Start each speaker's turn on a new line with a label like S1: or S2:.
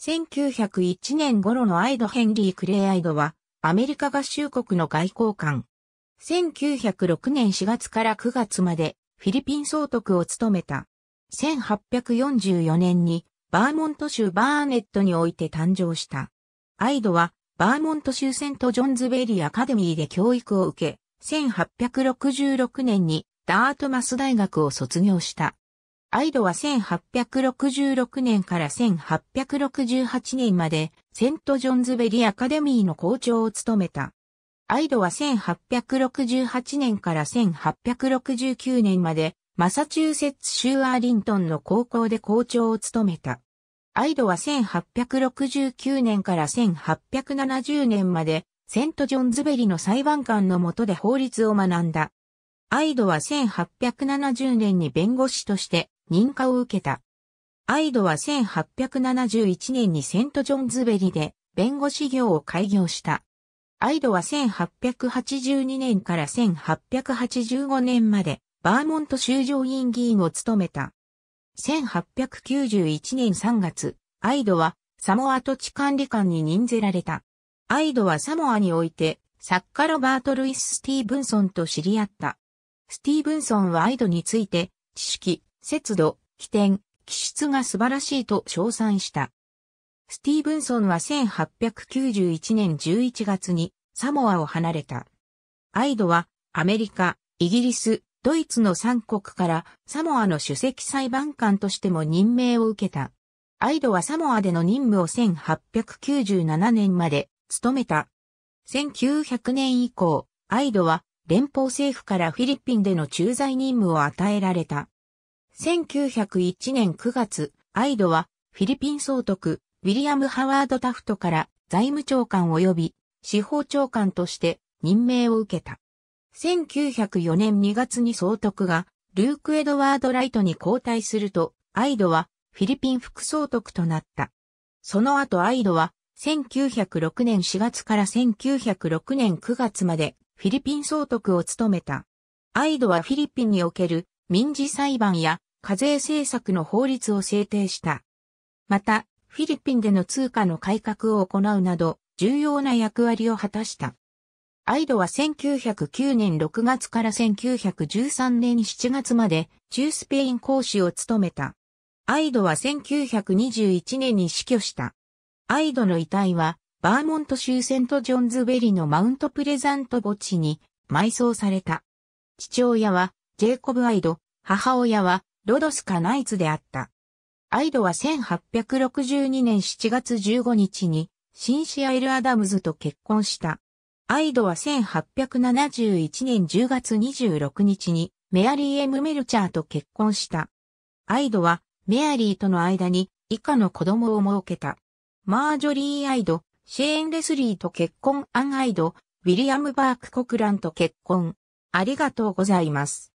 S1: 1901年頃のアイド・ヘンリー・クレイ・アイドは、アメリカ合衆国の外交官。1906年4月から9月まで、フィリピン総督を務めた。1844年に、バーモント州バーネットにおいて誕生した。アイドは、バーモント州セント・ジョンズベリー・アカデミーで教育を受け、1866年にダートマス大学を卒業した。アイドは1866年から1868年までセントジョンズベリーアカデミーの校長を務めた。アイドは1868年から1869年までマサチューセッツ州アーリントンの高校で校長を務めた。アイドは1869年から1870年までセントジョンズベリの裁判官の下で法律を学んだ。アイドは1870年に弁護士として認可を受けた。アイドは1871年にセントジョンズベリで弁護士業を開業した。アイドは1882年から1885年までバーモント州上院議員を務めた。1891年3月、アイドはサモア土地管理官に任ぜられた。アイドはサモアにおいて作家ロバート・ルイス・スティーブンソンと知り合った。スティーブンソンはアイドについて知識、節度、起点、気質が素晴らしいと称賛した。スティーブンソンは1891年11月にサモアを離れた。アイドはアメリカ、イギリス、ドイツの3国からサモアの首席裁判官としても任命を受けた。アイドはサモアでの任務を1897年まで務めた。1900年以降、アイドは連邦政府からフィリピンでの駐在任務を与えられた。1901年9月、アイドはフィリピン総督、ウィリアム・ハワード・タフトから財務長官及び司法長官として任命を受けた。1904年2月に総督がルーク・エドワード・ライトに交代すると、アイドはフィリピン副総督となった。その後アイドは1906年4月から1906年9月までフィリピン総督を務めた。アイドはフィリピンにおける民事裁判や課税政策の法律を制定した。また、フィリピンでの通貨の改革を行うなど、重要な役割を果たした。アイドは1909年6月から1913年7月まで中スペイン講師を務めた。アイドは1921年に死去した。アイドの遺体はバーモント州セントジョンズベリのマウントプレザント墓地に埋葬された。父親はジェイコブ・アイド、母親はロドスかナイツであった。アイドは1862年7月15日に、シンシア・エル・アダムズと結婚した。アイドは1871年10月26日に、メアリー・エム・メルチャーと結婚した。アイドは、メアリーとの間に、以下の子供を設けた。マージョリー・アイド、シェーン・レスリーと結婚アン・アイド、ウィリアム・バーク・コクランと結婚。ありがとうございます。